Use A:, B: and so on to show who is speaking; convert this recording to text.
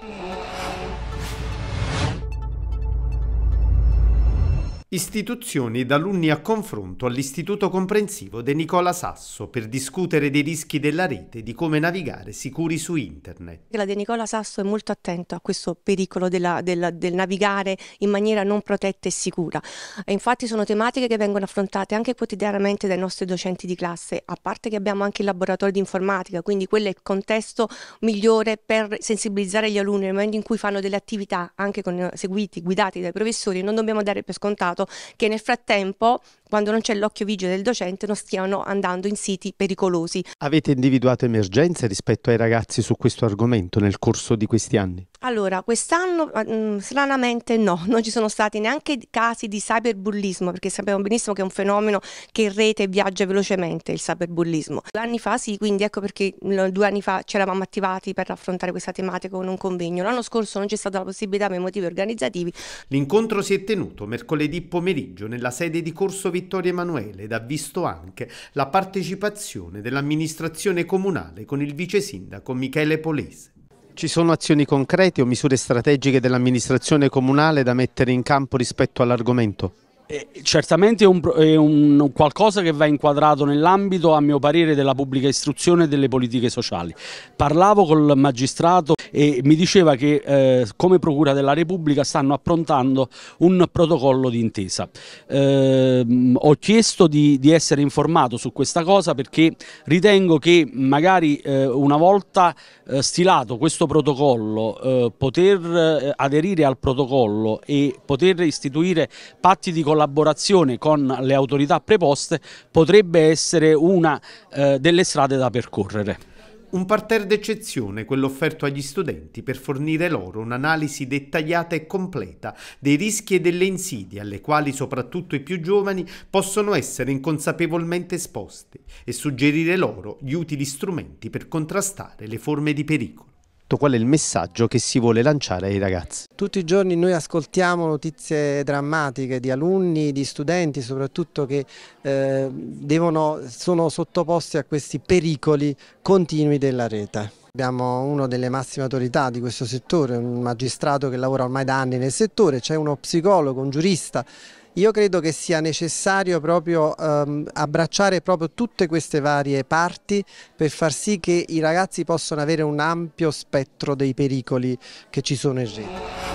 A: Hey.
B: Istituzioni ed alunni a confronto all'Istituto Comprensivo De Nicola Sasso per discutere dei rischi della rete e di come navigare sicuri su internet.
C: La De Nicola Sasso è molto attenta a questo pericolo della, della, del navigare in maniera non protetta e sicura. E infatti sono tematiche che vengono affrontate anche quotidianamente dai nostri docenti di classe, a parte che abbiamo anche il laboratorio di informatica, quindi quello è il contesto migliore per sensibilizzare gli alunni nel momento in cui fanno delle attività anche con, eh, seguiti, guidati dai professori, non dobbiamo dare per scontato passato, che nel frattempo quando non c'è l'occhio vigile del docente non stiano andando in siti pericolosi.
B: Avete individuato emergenze rispetto ai ragazzi su questo argomento nel corso di questi anni?
C: Allora, quest'anno mm, stranamente no, non ci sono stati neanche casi di cyberbullismo, perché sappiamo benissimo che è un fenomeno che in rete viaggia velocemente, il cyberbullismo. Due anni fa sì, quindi ecco perché due anni fa ci eravamo attivati per affrontare questa tematica con un convegno. L'anno scorso non c'è stata la possibilità per motivi organizzativi.
B: L'incontro si è tenuto mercoledì pomeriggio nella sede di Corso Vittorio Emanuele ed ha visto anche la partecipazione dell'amministrazione comunale con il vice sindaco Michele Polese. Ci sono azioni concrete o misure strategiche dell'amministrazione comunale da mettere in campo rispetto all'argomento?
D: Eh, certamente è, un, è un, qualcosa che va inquadrato nell'ambito, a mio parere, della pubblica istruzione e delle politiche sociali. Parlavo col magistrato e mi diceva che eh, come Procura della Repubblica stanno approntando un protocollo di intesa. Eh, ho chiesto di, di, essere informato su questa cosa perché ritengo che magari eh, una volta eh, stilato questo protocollo, eh, poter aderire al protocollo e poter istituire patti di collaborazione collaborazione con le autorità preposte potrebbe essere una eh, delle strade da percorrere.
B: Un parterre d'eccezione, quello offerto agli studenti per fornire loro un'analisi dettagliata e completa dei rischi e delle insidie alle quali soprattutto i più giovani possono essere inconsapevolmente esposti e suggerire loro gli utili strumenti per contrastare le forme di pericolo soprattutto qual è il messaggio che si vuole lanciare ai ragazzi.
A: Tutti i giorni noi ascoltiamo notizie drammatiche di alunni, di studenti soprattutto che eh, devono, sono sottoposti a questi pericoli continui della rete. Abbiamo uno delle massime autorità di questo settore, un magistrato che lavora ormai da anni nel settore, c'è uno psicologo, un giurista. Io credo che sia necessario proprio ehm, abbracciare proprio tutte queste varie parti per far sì che i ragazzi possano avere un ampio spettro dei pericoli
B: che ci sono in rete.